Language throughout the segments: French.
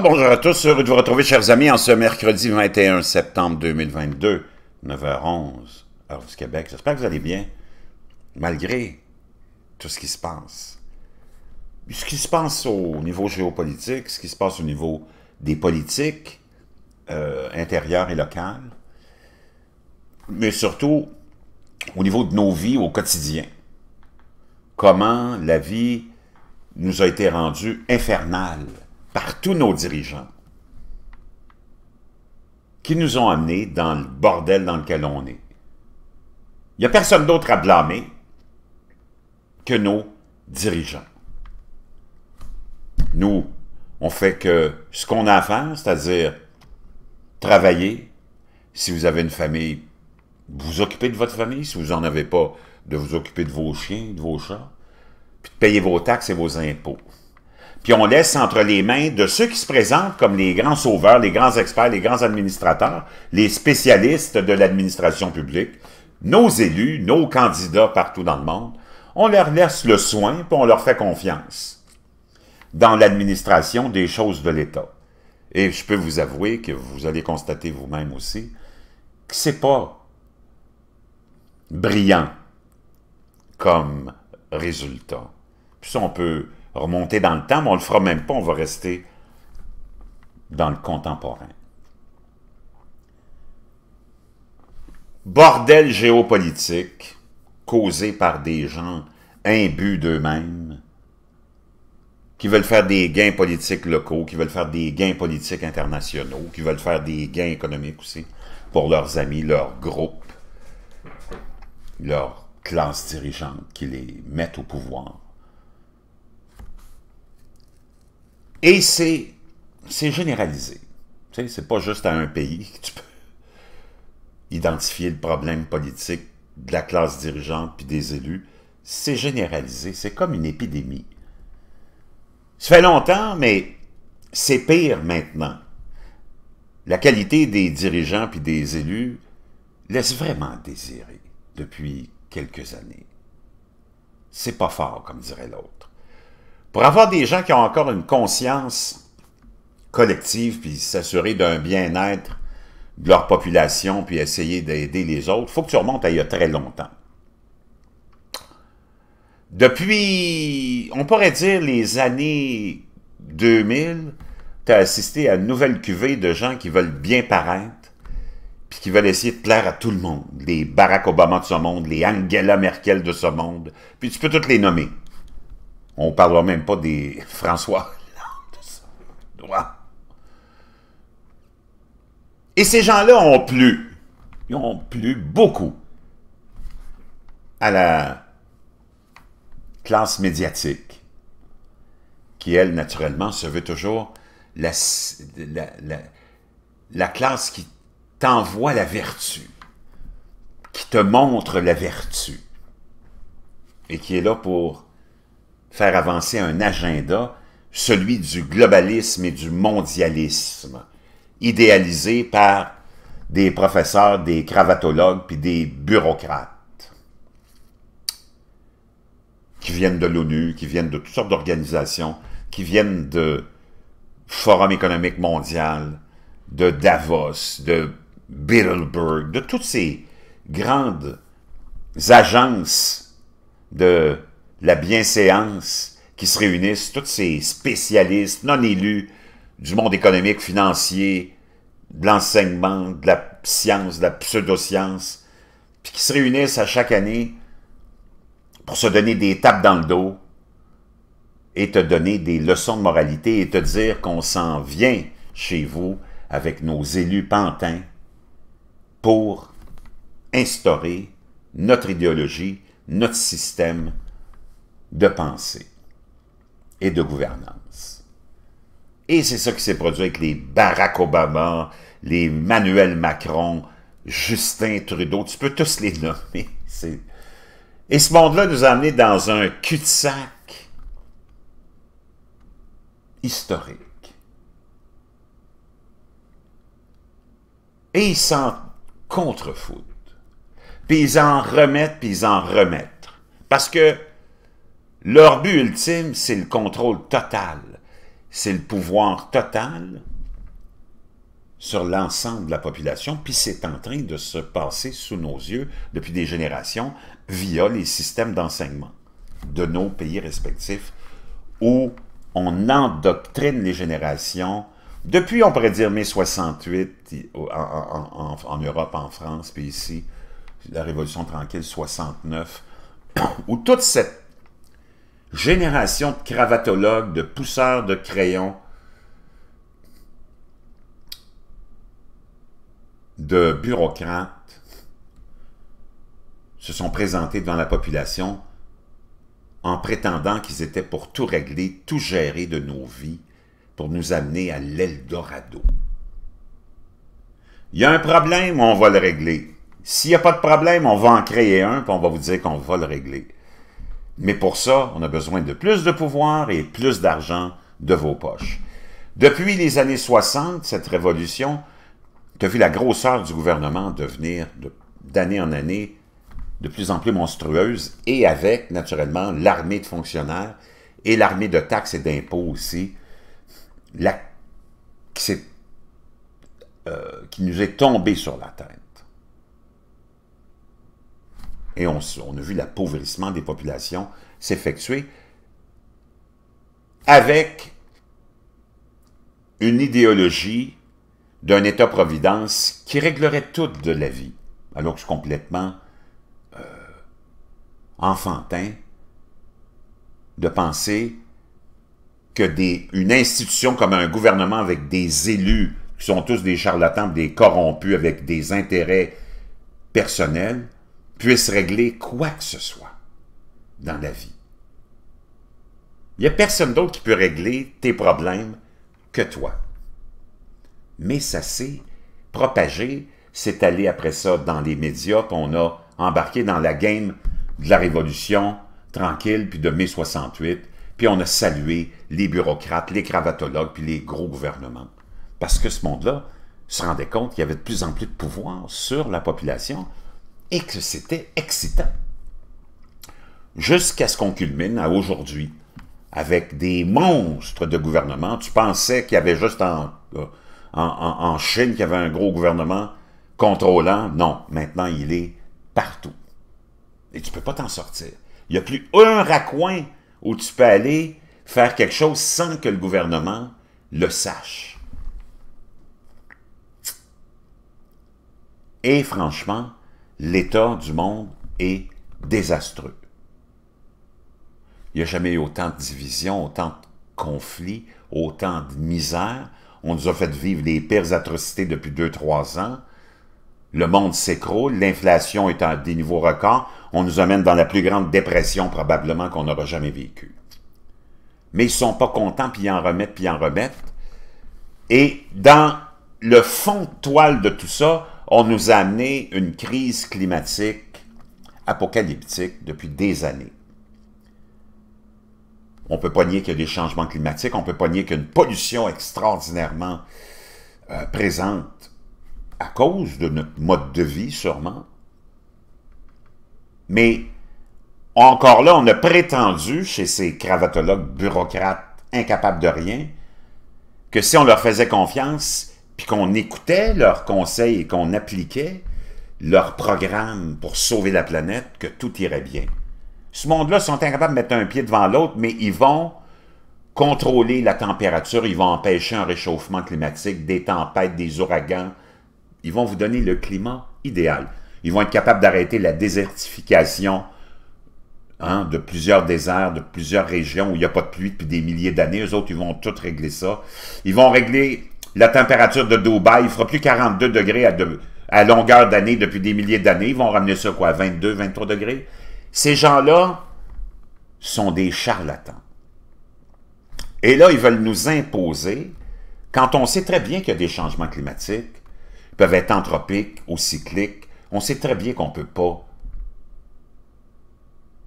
bonjour à tous, heureux de vous retrouver, chers amis, en ce mercredi 21 septembre 2022, 9h11, heure du Québec. J'espère que vous allez bien, malgré tout ce qui se passe. Ce qui se passe au niveau géopolitique, ce qui se passe au niveau des politiques euh, intérieures et locales, mais surtout au niveau de nos vies au quotidien. Comment la vie nous a été rendue infernale par tous nos dirigeants qui nous ont amenés dans le bordel dans lequel on est. Il n'y a personne d'autre à blâmer que nos dirigeants. Nous, on fait que ce qu'on a à faire, c'est-à-dire travailler. Si vous avez une famille, vous occupez de votre famille. Si vous n'en avez pas, de vous occuper de vos chiens, de vos chats, puis de payer vos taxes et vos impôts puis on laisse entre les mains de ceux qui se présentent comme les grands sauveurs, les grands experts, les grands administrateurs, les spécialistes de l'administration publique, nos élus, nos candidats partout dans le monde, on leur laisse le soin, puis on leur fait confiance dans l'administration des choses de l'État. Et je peux vous avouer que vous allez constater vous-même aussi que c'est pas brillant comme résultat. Puis on peut remonter dans le temps, mais on ne le fera même pas, on va rester dans le contemporain. Bordel géopolitique causé par des gens imbus d'eux-mêmes, qui veulent faire des gains politiques locaux, qui veulent faire des gains politiques internationaux, qui veulent faire des gains économiques aussi pour leurs amis, leurs groupes, leurs classes dirigeantes qui les mettent au pouvoir. Et c'est, c'est généralisé. Tu sais, c'est pas juste à un pays que tu peux identifier le problème politique de la classe dirigeante puis des élus. C'est généralisé. C'est comme une épidémie. Ça fait longtemps, mais c'est pire maintenant. La qualité des dirigeants puis des élus laisse vraiment désirer depuis quelques années. C'est pas fort, comme dirait l'autre. Pour avoir des gens qui ont encore une conscience collective, puis s'assurer d'un bien-être de leur population, puis essayer d'aider les autres, il faut que tu remontes à il y a très longtemps. Depuis, on pourrait dire, les années 2000, tu as assisté à une nouvelle cuvée de gens qui veulent bien paraître, puis qui veulent essayer de plaire à tout le monde. Les Barack Obama de ce monde, les Angela Merkel de ce monde, puis tu peux toutes les nommer. On ne parlera même pas des François Hollande. Et ces gens-là ont plu. Ils ont plu beaucoup à la classe médiatique, qui, elle, naturellement, se veut toujours la, la classe qui t'envoie la vertu, qui te montre la vertu, et qui est là pour faire avancer un agenda, celui du globalisme et du mondialisme, idéalisé par des professeurs, des cravatologues puis des bureaucrates qui viennent de l'ONU, qui viennent de toutes sortes d'organisations, qui viennent de Forum économique mondial, de Davos, de Bilderberg, de toutes ces grandes agences de la bienséance, qui se réunissent, tous ces spécialistes non élus du monde économique, financier, de l'enseignement, de la science, de la pseudoscience, puis qui se réunissent à chaque année pour se donner des tapes dans le dos et te donner des leçons de moralité et te dire qu'on s'en vient chez vous avec nos élus pantins pour instaurer notre idéologie, notre système de pensée et de gouvernance. Et c'est ça qui s'est produit avec les Barack Obama, les Manuel Macron, Justin Trudeau, tu peux tous les nommer. Et ce monde-là nous a amenés dans un cul-de-sac historique. Et ils s'en contrefoutent. Puis ils en remettent, puis ils en remettent. Parce que leur but ultime, c'est le contrôle total, c'est le pouvoir total sur l'ensemble de la population, puis c'est en train de se passer sous nos yeux depuis des générations via les systèmes d'enseignement de nos pays respectifs où on endoctrine les générations depuis, on pourrait dire, mai 68 en, en, en Europe, en France, puis ici, la Révolution tranquille 69, où toute cette génération de cravatologues, de pousseurs de crayons, de bureaucrates se sont présentés devant la population en prétendant qu'ils étaient pour tout régler, tout gérer de nos vies, pour nous amener à l'Eldorado. Il y a un problème, on va le régler. S'il n'y a pas de problème, on va en créer un, puis on va vous dire qu'on va le régler. Mais pour ça, on a besoin de plus de pouvoir et plus d'argent de vos poches. Depuis les années 60, cette révolution, tu vu la grosseur du gouvernement devenir d'année en année de plus en plus monstrueuse et avec, naturellement, l'armée de fonctionnaires et l'armée de taxes et d'impôts aussi, qui, euh, qui nous est tombée sur la tête et on, a vu l'appauvrissement des populations s'effectuer avec une idéologie d'un État-providence qui réglerait toute de la vie, alors que c'est complètement euh, enfantin de penser que des, une institution comme un gouvernement avec des élus qui sont tous des charlatans, des corrompus avec des intérêts personnels, puisse régler quoi que ce soit dans la vie. Il n'y a personne d'autre qui peut régler tes problèmes que toi. Mais ça s'est propagé, c'est allé après ça dans les médias, puis on a embarqué dans la game de la Révolution tranquille, puis de mai 68, puis on a salué les bureaucrates, les cravatologues, puis les gros gouvernements. Parce que ce monde-là se rendait compte qu'il y avait de plus en plus de pouvoir sur la population, et que c'était excitant. Jusqu'à ce qu'on culmine à aujourd'hui avec des monstres de gouvernement. Tu pensais qu'il y avait juste en, euh, Chine qu'il y avait un gros gouvernement contrôlant. Non, maintenant il est partout. Et tu ne peux pas t'en sortir. Il n'y a plus un raccoin où tu peux aller faire quelque chose sans que le gouvernement le sache. Et franchement, l'état du monde est désastreux. Il n'y a jamais eu autant de divisions, autant de conflits, autant de misères. On nous a fait vivre les pires atrocités depuis 2-3 ans. Le monde s'écroule, l'inflation est à des niveaux records. On nous amène dans la plus grande dépression probablement qu'on n'aura jamais vécue. Mais ils ne sont pas contents, puis ils en remettent, puis ils en remettent. Et dans le fond de toile de tout ça, on nous a amené une crise climatique apocalyptique depuis des années. On peut pas nier qu'il y a des changements climatiques, on peut pas nier qu'il pollution extraordinairement euh, présente à cause de notre mode de vie sûrement. Mais encore là, on a prétendu chez ces cravatologues bureaucrates incapables de rien que si on leur faisait confiance, puis qu'on écoutait leurs conseils et qu'on appliquait leur programme pour sauver la planète, que tout irait bien. Ce monde-là sont incapables de mettre un pied devant l'autre, mais ils vont contrôler la température, ils vont empêcher un réchauffement climatique, des tempêtes, des ouragans. Ils vont vous donner le climat idéal. Ils vont être capables d'arrêter la désertification hein, de plusieurs déserts, de plusieurs régions où il n'y a pas de pluie depuis des milliers d'années. Eux autres, ils vont tout régler ça. Ils vont régler la température de Dubaï, il fera plus 42 degrés à, à longueur d'année depuis des milliers d'années. Ils vont ramener ça quoi, 22, 23 degrés? Ces gens-là sont des charlatans. Et là, ils veulent nous imposer, quand on sait très bien qu'il y a des changements climatiques, ils peuvent être anthropiques ou cycliques, on sait très bien qu'on ne peut pas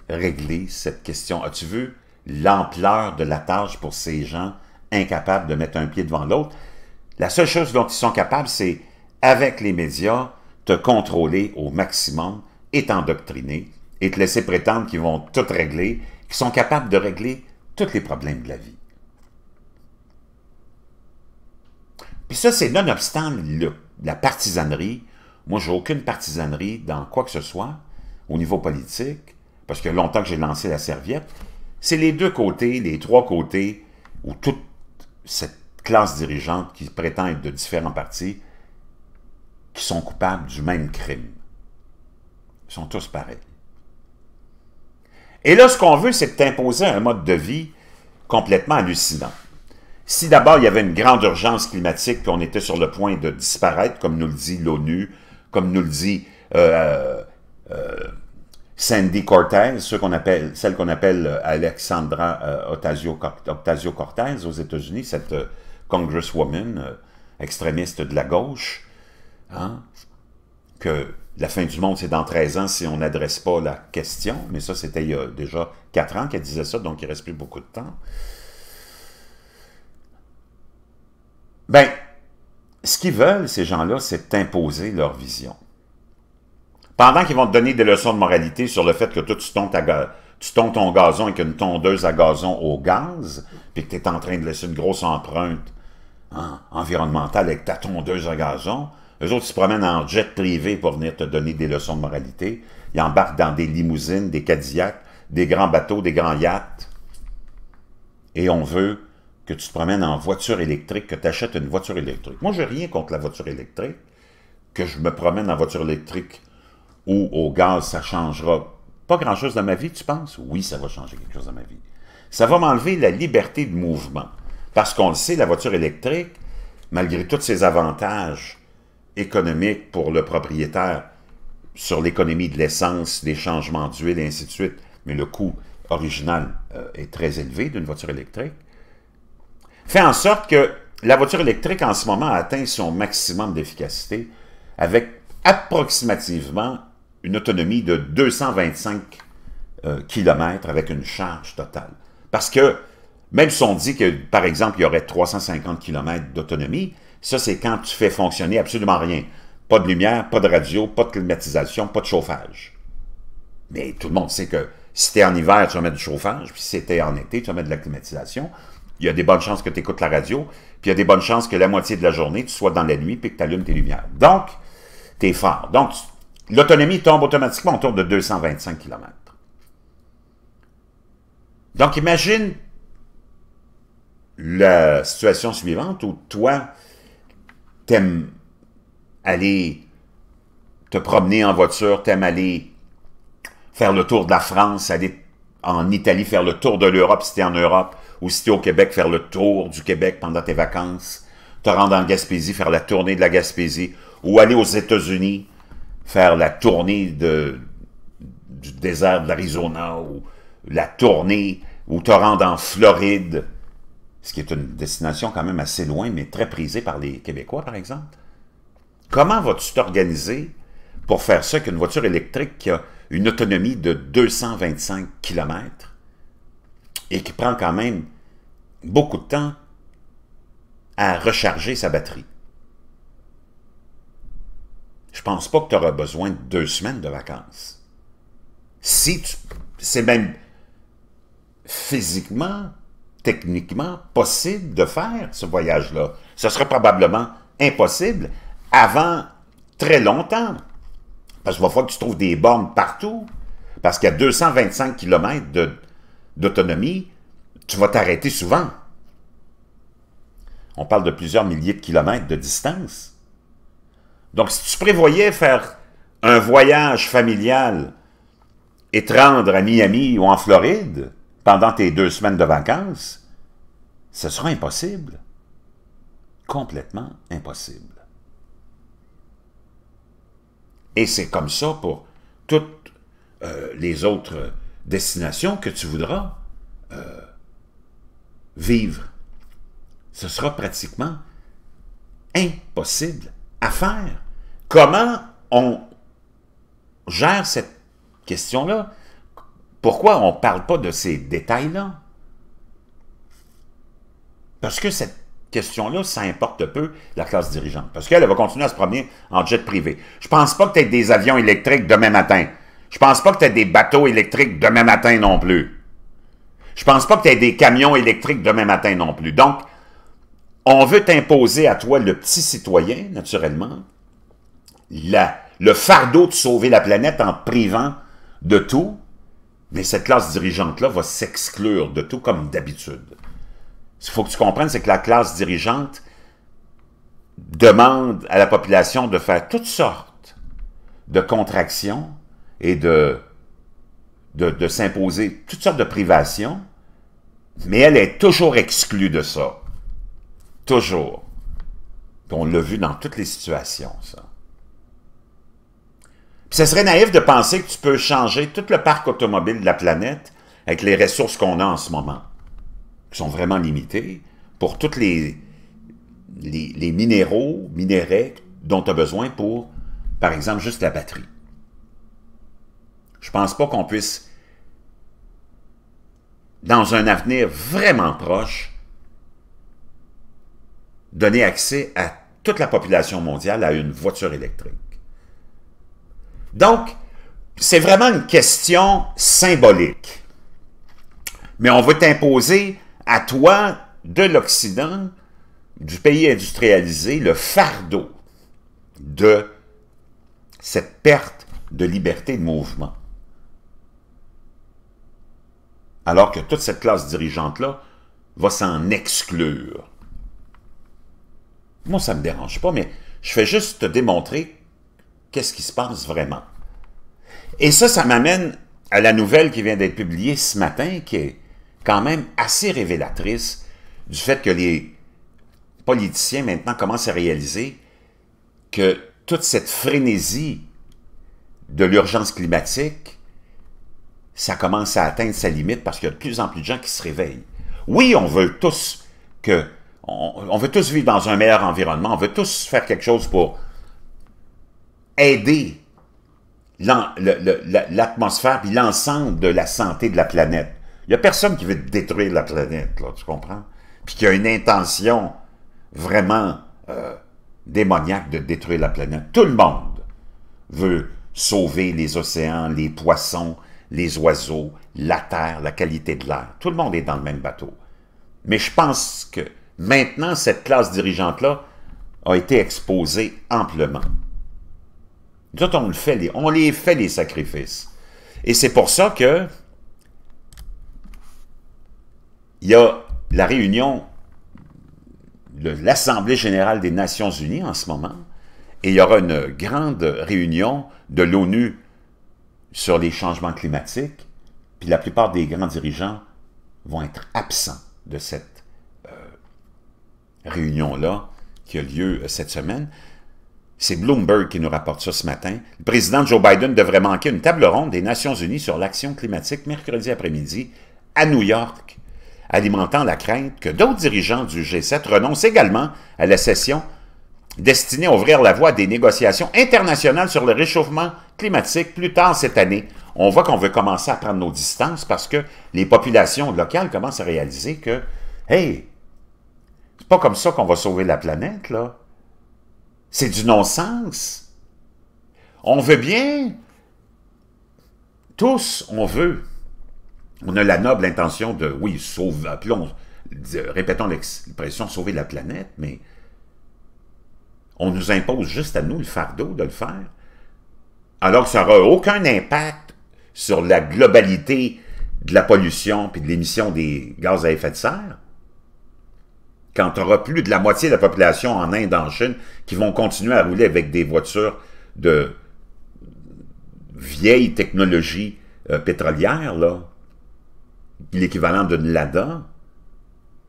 régler cette question. As-tu vu l'ampleur de la tâche pour ces gens incapables de mettre un pied devant l'autre? La seule chose dont ils sont capables, c'est, avec les médias, te contrôler au maximum et t'endoctriner et te laisser prétendre qu'ils vont tout régler, qu'ils sont capables de régler tous les problèmes de la vie. Puis ça, c'est nonobstant la partisanerie. Moi, j'ai aucune partisanerie dans quoi que ce soit, au niveau politique, parce que longtemps que j'ai lancé la serviette. C'est les deux côtés, les trois côtés, où toute cette classe dirigeante qui prétend être de différents partis, qui sont coupables du même crime. Ils sont tous pareils. Et là, ce qu'on veut, c'est t'imposer un mode de vie complètement hallucinant. Si d'abord il y avait une grande urgence climatique, puis on était sur le point de disparaître, comme nous le dit l'ONU, comme nous le dit euh, euh, Sandy Cortez, qu'on appelle, celle qu'on appelle euh, Alexandra euh, Cortez aux États-Unis, cette congresswoman euh, extrémiste de la gauche, hein, que la fin du monde, c'est dans 13 ans si on n'adresse pas la question, mais ça, c'était il y a déjà 4 ans qu'elle disait ça, donc il ne reste plus beaucoup de temps. Ben, ce qu'ils veulent, ces gens-là, c'est imposer leur vision. Pendant qu'ils vont te donner des leçons de moralité sur le fait que toi, tu tondes tu ton gazon avec une tondeuse à gazon au gaz, puis que tu es en train de laisser une grosse empreinte Hein, environnemental avec ta tondeuse à gazon. Eux autres, se promènent en jet privé pour venir te donner des leçons de moralité. Ils embarquent dans des limousines, des Cadillacs, des grands bateaux, des grands yachts. Et on veut que tu te promènes en voiture électrique, que tu achètes une voiture électrique. Moi, je n'ai rien contre la voiture électrique. Que je me promène en voiture électrique ou au gaz, ça changera pas grand-chose dans ma vie, tu penses? Oui, ça va changer quelque chose dans ma vie. Ça va m'enlever la liberté de mouvement. Parce qu'on le sait, la voiture électrique, malgré tous ses avantages économiques pour le propriétaire sur l'économie de l'essence, des changements d'huile, et ainsi de suite, mais le coût original euh, est très élevé d'une voiture électrique, fait en sorte que la voiture électrique en ce moment atteint son maximum d'efficacité avec approximativement une autonomie de 225 euh, km avec une charge totale. Parce que même si on dit que, par exemple, il y aurait 350 km d'autonomie, ça, c'est quand tu fais fonctionner absolument rien. Pas de lumière, pas de radio, pas de climatisation, pas de chauffage. Mais tout le monde sait que si t'es en hiver, tu vas mettre du chauffage, puis si t'es en été, tu vas mettre de la climatisation. Il y a des bonnes chances que tu écoutes la radio, puis il y a des bonnes chances que la moitié de la journée, tu sois dans la nuit, puis que tu allumes tes lumières. Donc, t'es fort. Donc, l'autonomie tombe automatiquement autour de 225 km. Donc, imagine la situation suivante où toi, t'aimes aller te promener en voiture, t'aimes aller faire le tour de la France, aller en Italie faire le tour de l'Europe si t'es en Europe, ou si t'es au Québec faire le tour du Québec pendant tes vacances, te rendre en Gaspésie, faire la tournée de la Gaspésie, ou aller aux États-Unis faire la tournée du désert de l'Arizona, ou la tournée, ou te rendre en Floride, ce qui est une destination quand même assez loin, mais très prisée par les Québécois, par exemple. Comment vas-tu t'organiser pour faire ça qu'une voiture électrique qui a une autonomie de 225 km et qui prend quand même beaucoup de temps à recharger sa batterie? Je ne pense pas que tu auras besoin de deux semaines de vacances. Si C'est même physiquement techniquement possible de faire ce voyage-là? Ce serait probablement impossible avant très longtemps. Parce qu'il va falloir que tu trouves des bornes partout. Parce qu'à 225 km d'autonomie, tu vas t'arrêter souvent. On parle de plusieurs milliers de kilomètres de distance. Donc, si tu prévoyais faire un voyage familial et te rendre à Miami ou en Floride, pendant tes deux semaines de vacances, ce sera impossible. Complètement impossible. Et c'est comme ça pour toutes euh, les autres destinations que tu voudras euh, vivre. Ce sera pratiquement impossible à faire. Comment on gère cette question-là? Pourquoi on ne parle pas de ces détails-là? Parce que cette question-là, ça importe peu la classe dirigeante. Parce qu'elle va continuer à se promener en jet privé. Je pense pas que tu aies des avions électriques demain matin. Je pense pas que tu aies des bateaux électriques demain matin non plus. Je pense pas que tu aies des camions électriques demain matin non plus. Donc, on veut t'imposer à toi, le petit citoyen, naturellement, le fardeau de sauver la planète en privant de tout mais cette classe dirigeante-là va s'exclure de tout comme d'habitude. Ce qu'il faut que tu comprennes, c'est que la classe dirigeante demande à la population de faire toutes sortes de contractions et de, de, s'imposer toutes sortes de privations, mais elle est toujours exclue de ça. Toujours. on l'a vu dans toutes les situations, ça ce serait naïf de penser que tu peux changer tout le parc automobile de la planète avec les ressources qu'on a en ce moment, qui sont vraiment limitées, pour tous les, minéraux, minéraux dont tu as besoin pour, par exemple, juste la batterie. Je pense pas qu'on puisse, dans un avenir vraiment proche, donner accès à toute la population mondiale à une voiture électrique. Donc, c'est vraiment une question symbolique. Mais on veut t'imposer à toi, de l'Occident, du pays industrialisé, le fardeau de cette perte de liberté de mouvement. Alors que toute cette classe dirigeante-là va s'en exclure. Moi, ça ne me dérange pas, mais je fais juste te démontrer qu'est-ce qui se passe vraiment. Et ça, ça m'amène à la nouvelle qui vient d'être publiée ce matin, qui est quand même assez révélatrice du fait que les politiciens maintenant commencent à réaliser que toute cette frénésie de l'urgence climatique, ça commence à atteindre sa limite parce qu'il y a de plus en plus de gens qui se réveillent. Oui, on veut tous que on, veut tous vivre dans un meilleur environnement, on veut tous faire quelque chose pour aider l'atmosphère et l'ensemble de la santé de la planète. Il n'y a personne qui veut détruire la planète, tu comprends? Puis qui a une intention vraiment euh, démoniaque de détruire la planète. Tout le monde veut sauver les océans, les poissons, les oiseaux, la terre, la qualité de l'air. Tout le monde est dans le même bateau. Mais je pense que maintenant, cette classe dirigeante-là a été exposée amplement. Nous on, le fait, les, on les fait, les sacrifices. Et c'est pour ça que il y a la réunion de l'Assemblée générale des Nations unies en ce moment, et il y aura une grande réunion de l'ONU sur les changements climatiques, puis la plupart des grands dirigeants vont être absents de cette euh, réunion-là qui a lieu cette semaine. C'est Bloomberg qui nous rapporte ça ce matin. Le président Joe Biden devrait manquer une table ronde des Nations Unies sur l'action climatique mercredi après-midi à New York, alimentant la crainte que d'autres dirigeants du G7 renoncent également à la session destinée à ouvrir la voie à des négociations internationales sur le réchauffement climatique plus tard cette année. On voit qu'on veut commencer à prendre nos distances parce que les populations locales commencent à réaliser que, hey, c'est pas comme ça qu'on va sauver la planète, là. C'est du non-sens. On veut bien, tous, on veut. On a la noble intention de, oui, sauve, répétons l'expression sauver la planète, mais on nous impose juste à nous le fardeau de le faire, alors que ça n'aura aucun impact sur la globalité de la pollution puis de l'émission des gaz à effet de serre quand tu auras plus de la moitié de la population en Inde, en Chine, qui vont continuer à rouler avec des voitures de vieille technologie euh, pétrolière, là, l'équivalent d'une Lada,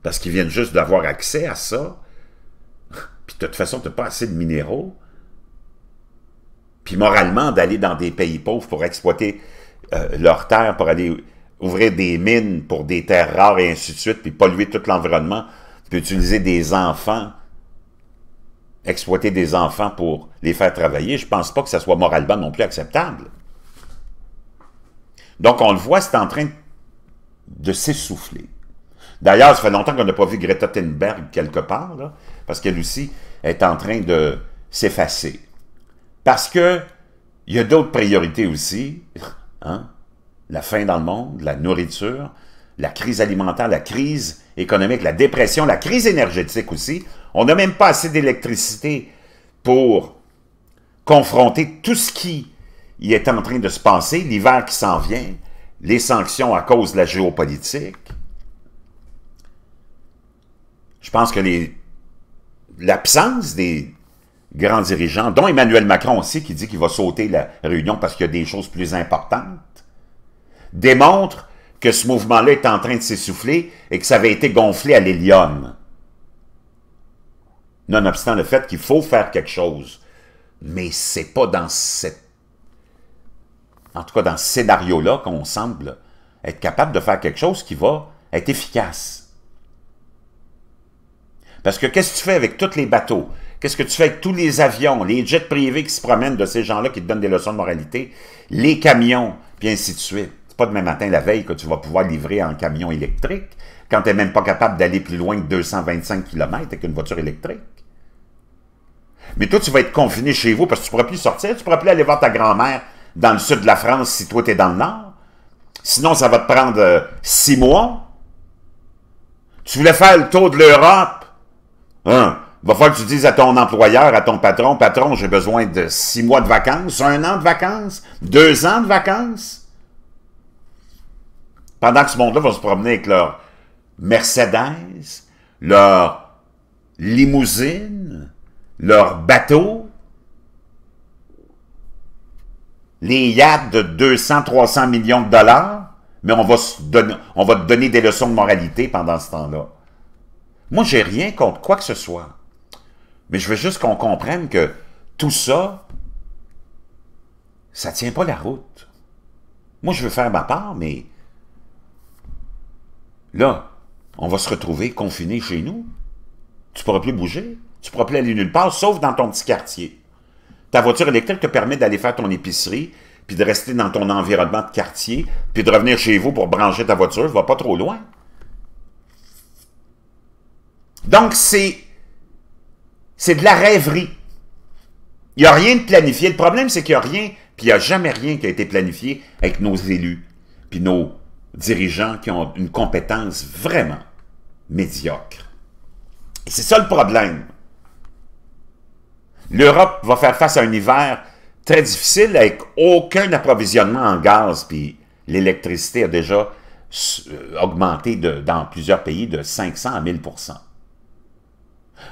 parce qu'ils viennent juste d'avoir accès à ça, puis de toute façon, tu n'as pas assez de minéraux, puis moralement, d'aller dans des pays pauvres pour exploiter euh, leurs terres, pour aller ouvrir des mines pour des terres rares et ainsi de suite, puis polluer tout l'environnement peut utiliser des enfants, exploiter des enfants pour les faire travailler. Je ne pense pas que ça soit moralement non plus acceptable. Donc, on le voit, c'est en train de s'essouffler. D'ailleurs, ça fait longtemps qu'on n'a pas vu Greta Thunberg quelque part, parce qu'elle aussi est en train de s'effacer. Parce que il y a d'autres priorités aussi. Hein, la faim dans le monde, la nourriture, la crise alimentaire, la crise économique, la dépression, la crise énergétique aussi. On n'a même pas assez d'électricité pour confronter tout ce qui est en train de se passer, l'hiver qui s'en vient, les sanctions à cause de la géopolitique. Je pense que l'absence des grands dirigeants, dont Emmanuel Macron aussi, qui dit qu'il va sauter la réunion parce qu'il y a des choses plus importantes, démontre que ce mouvement-là est en train de s'essouffler et que ça avait été gonflé à l'hélium. Nonobstant le fait qu'il faut faire quelque chose. Mais c'est pas dans cette... En tout cas, dans ce scénario-là qu'on semble être capable de faire quelque chose qui va être efficace. Parce que qu'est-ce que tu fais avec tous les bateaux? Qu'est-ce que tu fais avec tous les avions, les jets privés qui se promènent de ces gens-là qui te donnent des leçons de moralité, les camions, bien ainsi de suite? pas demain matin, la veille, que tu vas pouvoir livrer en camion électrique quand tu n'es même pas capable d'aller plus loin que 225 km avec une voiture électrique. Mais toi, tu vas être confiné chez vous parce que tu ne pourras plus sortir, tu ne pourras plus aller voir ta grand-mère dans le sud de la France si toi, tu es dans le nord. Sinon, ça va te prendre euh, six mois. Tu voulais faire le tour de l'Europe. Hein? Il va falloir que tu dises à ton employeur, à ton patron, patron, j'ai besoin de six mois de vacances, un an de vacances, deux ans de vacances pendant que ce monde-là va se promener avec leur Mercedes, leur limousine, leur bateau, les yachts de 200, 300 millions de dollars, mais on va, donner, on va te donner des leçons de moralité pendant ce temps-là. Moi, j'ai rien contre quoi que ce soit. Mais je veux juste qu'on comprenne que tout ça, ça tient pas la route. Moi, je veux faire ma part, mais Là, on va se retrouver confiné chez nous. Tu pourras plus bouger. Tu pourras plus aller nulle part, sauf dans ton petit quartier. Ta voiture électrique te permet d'aller faire ton épicerie, puis de rester dans ton environnement de quartier, puis de revenir chez vous pour brancher ta voiture. Va pas trop loin. Donc, c'est c'est de la rêverie. Il n'y a rien de planifié. Le problème, c'est qu'il n'y a rien, puis il n'y a jamais rien qui a été planifié avec nos élus, puis nos dirigeants qui ont une compétence vraiment médiocre. Et c'est ça le problème. L'Europe va faire face à un hiver très difficile avec aucun approvisionnement en gaz, puis l'électricité a déjà euh, augmenté dans plusieurs pays de 500 à 1000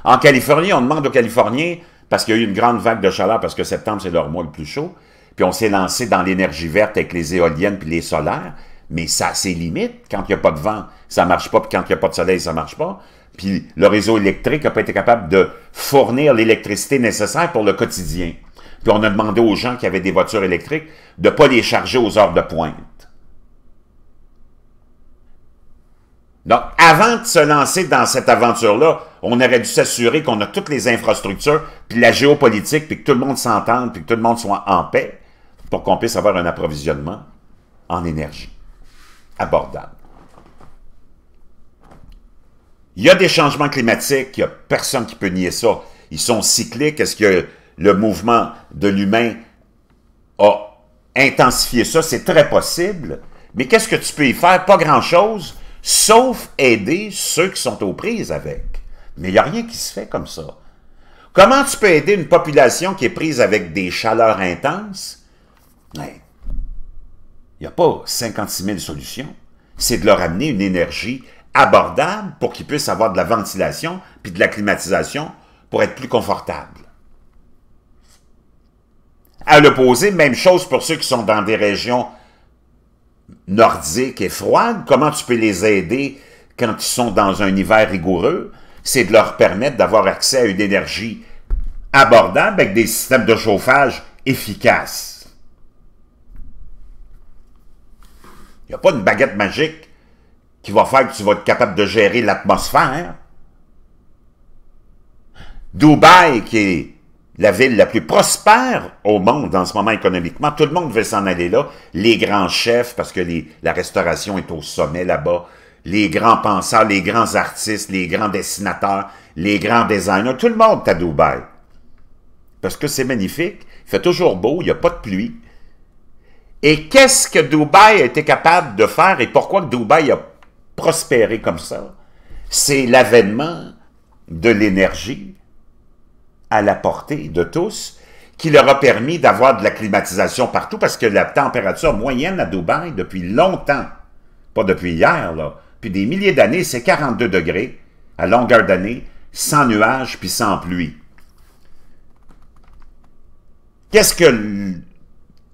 En Californie, on demande aux Californiens, parce qu'il y a eu une grande vague de chaleur, parce que septembre, c'est leur mois le plus chaud, puis on s'est lancé dans l'énergie verte avec les éoliennes puis les solaires, mais ça c'est ses limites. Quand il n'y a pas de vent, ça ne marche pas, puis quand il n'y a pas de soleil, ça ne marche pas. Puis le réseau électrique n'a pas été capable de fournir l'électricité nécessaire pour le quotidien. Puis on a demandé aux gens qui avaient des voitures électriques de ne pas les charger aux heures de pointe. Donc, avant de se lancer dans cette aventure-là, on aurait dû s'assurer qu'on a toutes les infrastructures, puis la géopolitique, puis que tout le monde s'entende, puis que tout le monde soit en paix, pour qu'on puisse avoir un approvisionnement en énergie. Il y a des changements climatiques, il n'y a personne qui peut nier ça. Ils sont cycliques. Est-ce que le mouvement de l'humain a intensifié ça? C'est très possible. Mais qu'est-ce que tu peux y faire? Pas grand-chose, sauf aider ceux qui sont aux prises avec. Mais il n'y a rien qui se fait comme ça. Comment tu peux aider une population qui est prise avec des chaleurs intenses? Ben, il n'y a pas 56 000 solutions. C'est de leur amener une énergie abordable pour qu'ils puissent avoir de la ventilation puis de la climatisation pour être plus confortables. À l'opposé, même chose pour ceux qui sont dans des régions nordiques et froides. Comment tu peux les aider quand ils sont dans un hiver rigoureux? C'est de leur permettre d'avoir accès à une énergie abordable avec des systèmes de chauffage efficaces. Il n'y a pas une baguette magique qui va faire que tu vas être capable de gérer l'atmosphère. Dubaï, qui est la ville la plus prospère au monde en ce moment économiquement. Tout le monde veut s'en aller là. Les grands chefs, parce que la restauration est au sommet là-bas. Les grands penseurs, les grands artistes, les grands dessinateurs, les grands designers. Tout le monde est à Dubaï. Parce que c'est magnifique. Il fait toujours beau, il n'y a pas de pluie. Et qu'est-ce que Dubaï a été capable de faire et pourquoi Dubaï a prospéré comme ça? C'est l'avènement de l'énergie à la portée de tous qui leur a permis d'avoir de la climatisation partout parce que la température moyenne à Dubaï depuis longtemps, pas depuis hier, là, puis des milliers d'années, c'est 42 degrés à longueur d'année, sans nuages puis sans pluie. Qu'est-ce que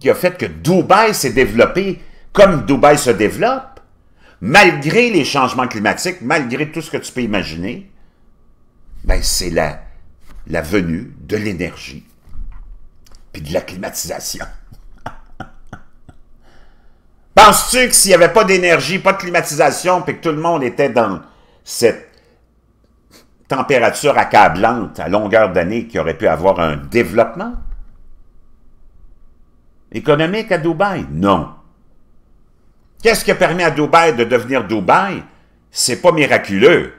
qui a fait que Dubaï s'est développé comme Dubaï se développe, malgré les changements climatiques, malgré tout ce que tu peux imaginer, ben c'est la, la venue de l'énergie puis de la climatisation. Penses-tu que s'il n'y avait pas d'énergie, pas de climatisation, puis que tout le monde était dans cette température accablante à longueur d'année, qu'il aurait pu avoir un développement? économique à Dubaï? Non. Qu'est-ce qui a permis à Dubaï de devenir Dubaï? C'est pas miraculeux.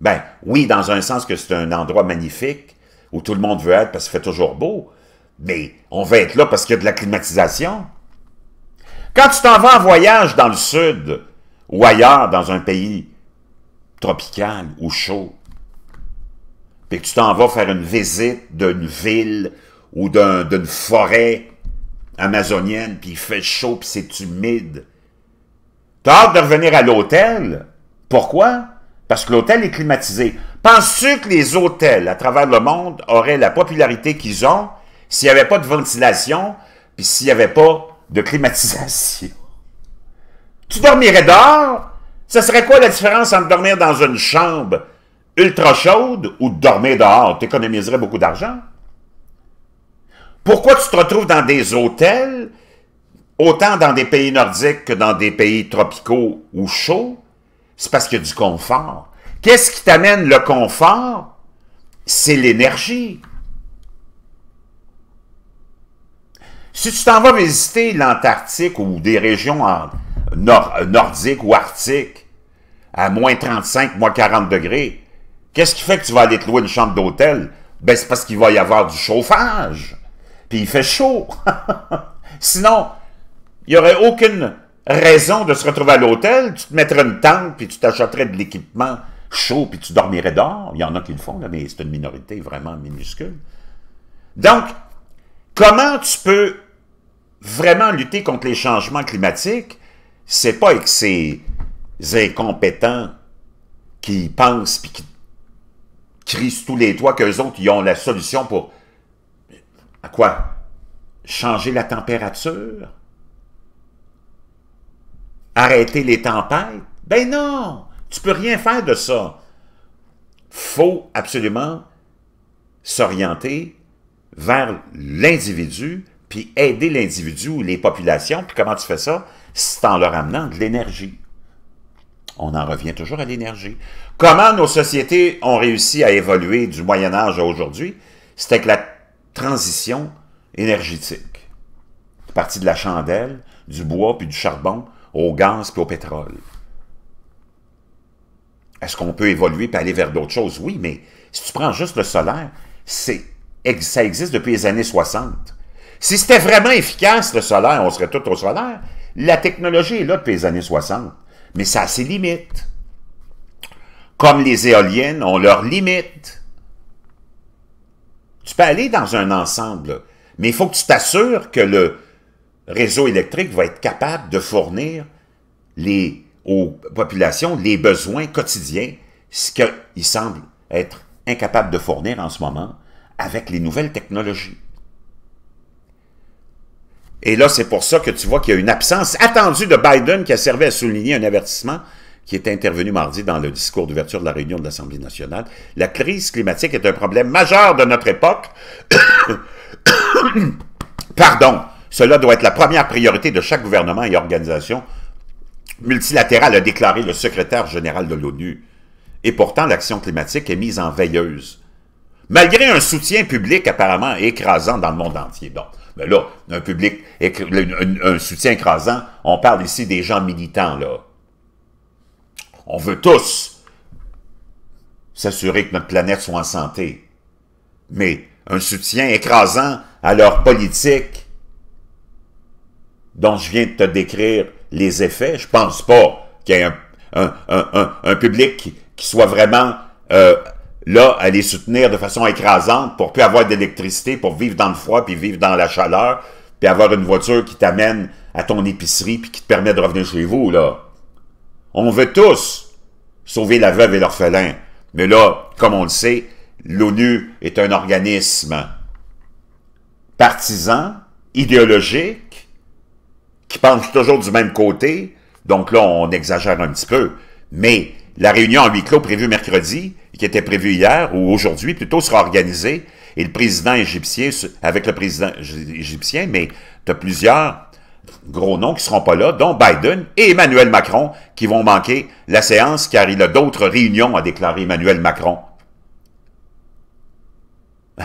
Ben, oui, dans un sens que c'est un endroit magnifique où tout le monde veut être parce qu'il fait toujours beau, mais on va être là parce qu'il y a de la climatisation. Quand tu t'en vas en voyage dans le sud ou ailleurs dans un pays tropical ou chaud, puis que tu t'en vas faire une visite d'une ville ou d'une forêt amazonienne, puis il fait chaud, puis c'est humide. T'as hâte de revenir à l'hôtel? Pourquoi? Parce que l'hôtel est climatisé. Penses-tu que les hôtels à travers le monde auraient la popularité qu'ils ont s'il n'y avait pas de ventilation, puis s'il n'y avait pas de climatisation? Tu dormirais dehors? Ce serait quoi la différence entre dormir dans une chambre ultra chaude ou dormir dehors? Tu économiserais beaucoup d'argent? Pourquoi tu te retrouves dans des hôtels, autant dans des pays nordiques que dans des pays tropicaux ou chauds? C'est parce qu'il y a du confort. Qu'est-ce qui t'amène le confort? C'est l'énergie. Si tu t'en vas visiter l'Antarctique ou des régions nordiques ou arctiques, à moins 35, moins 40 degrés, qu'est-ce qui fait que tu vas aller te louer une chambre d'hôtel? Ben, c'est parce qu'il va y avoir du chauffage puis il fait chaud. Sinon, il n'y aurait aucune raison de se retrouver à l'hôtel. Tu te mettrais une tente, puis tu t'achèterais de l'équipement chaud, puis tu dormirais dehors. Il y en a qui le font, mais c'est une minorité vraiment minuscule. Donc, comment tu peux vraiment lutter contre les changements climatiques? C'est pas avec ces incompétents qui pensent, et qui crient tous les toits qu'eux autres, ils ont la solution pour à quoi? Changer la température? Arrêter les tempêtes? Ben non! Tu peux rien faire de ça. Faut absolument s'orienter vers l'individu, puis aider l'individu ou les populations. Puis comment tu fais ça? C'est en leur amenant de l'énergie. On en revient toujours à l'énergie. Comment nos sociétés ont réussi à évoluer du Moyen Âge à aujourd'hui? C'est que la transition énergétique. Partie de la chandelle, du bois puis du charbon, au gaz puis au pétrole. Est-ce qu'on peut évoluer et aller vers d'autres choses? Oui, mais si tu prends juste le solaire, c'est, ça existe depuis les années 60. Si c'était vraiment efficace, le solaire, on serait tous au solaire. La technologie est là depuis les années 60, mais ça a ses limites. Comme les éoliennes ont leurs limites. Tu peux aller dans un ensemble, mais il faut que tu t'assures que le réseau électrique va être capable de fournir aux populations les besoins quotidiens, ce qu'il semble être incapable de fournir en ce moment avec les nouvelles technologies. Et là, c'est pour ça que tu vois qu'il y a une absence attendue de Biden qui a servi à souligner un avertissement qui est intervenu mardi dans le discours d'ouverture de la réunion de l'Assemblée nationale. La crise climatique est un problème majeur de notre époque. Pardon. Cela doit être la première priorité de chaque gouvernement et organisation multilatérale, a déclaré le secrétaire général de l'ONU. Et pourtant, l'action climatique est mise en veilleuse. Malgré un soutien public apparemment écrasant dans le monde entier. Donc, mais là, un public, un soutien écrasant, on parle ici des gens militants, là on veut tous s'assurer que notre planète soit en santé. Mais un soutien écrasant à leur politique dont je viens de te décrire les effets, je pense pas qu'il y ait un, public qui soit vraiment euh, là à les soutenir de façon écrasante pour plus avoir d'électricité, pour vivre dans le froid, puis vivre dans la chaleur, puis avoir une voiture qui t'amène à ton épicerie, puis qui te permet de revenir chez vous, là. On veut tous sauver la veuve et l'orphelin. Mais là, comme on le sait, l'ONU est un organisme partisan, idéologique, qui pense toujours du même côté. Donc là, on exagère un petit peu. Mais la réunion en huis clos prévue mercredi, qui était prévue hier, ou aujourd'hui plutôt, sera organisée. Et le président égyptien, avec le président égyptien, mais tu as plusieurs gros noms qui ne seront pas là, dont Biden et Emmanuel Macron, qui vont manquer la séance car il a d'autres réunions, a déclaré Emmanuel Macron.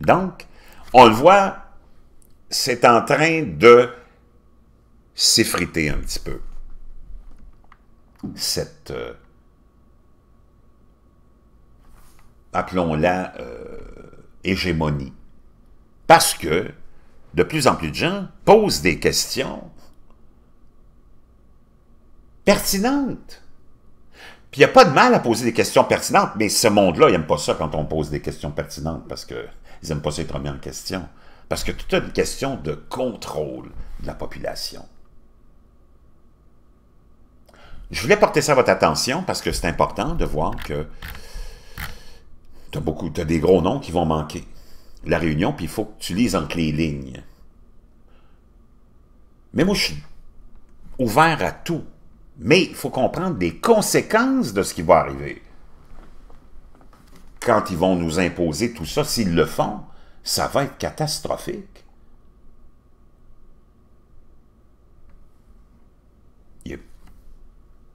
Donc, on le voit, c'est en train de s'effriter un petit peu, cette, euh, appelons-la, euh, hégémonie. Parce que de plus en plus de gens posent des questions pertinentes. Puis il n'y a pas de mal à poser des questions pertinentes, mais ce monde-là, il n'aime pas ça quand on pose des questions pertinentes, parce qu'ils n'aiment pas ça être remis en question. Parce que tout est une question de contrôle de la population. Je voulais porter ça à votre attention parce que c'est important de voir que tu as, as des gros noms qui vont manquer la réunion, puis il faut que tu lises entre les lignes. Mais moi, je suis ouvert à tout. Mais il faut comprendre des conséquences de ce qui va arriver. Quand ils vont nous imposer tout ça, s'ils le font, ça va être catastrophique. Il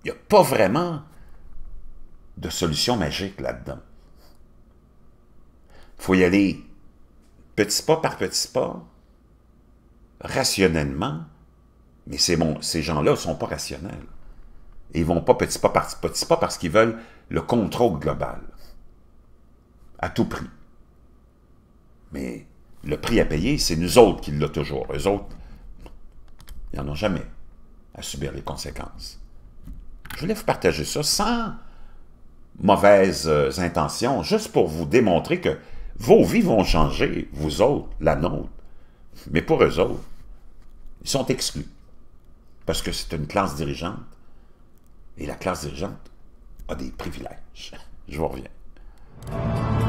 n'y a, pas vraiment de solution magique là-dedans. Il faut y aller petit pas par petit pas, rationnellement, mais ces gens-là ne sont pas rationnels. Ils vont pas petit pas par petit pas parce qu'ils veulent le contrôle global. À tout prix. Mais le prix à payer, c'est nous autres qui l'a toujours. Eux autres, ils n'en ont jamais à subir les conséquences. Je voulais vous partager ça sans mauvaises euh, intentions, juste pour vous démontrer que vos vies vont changer, vous autres, la nôtre. Mais pour eux autres, ils sont exclus. Parce que c'est une classe dirigeante. Et la classe dirigeante a des privilèges. Je vous reviens.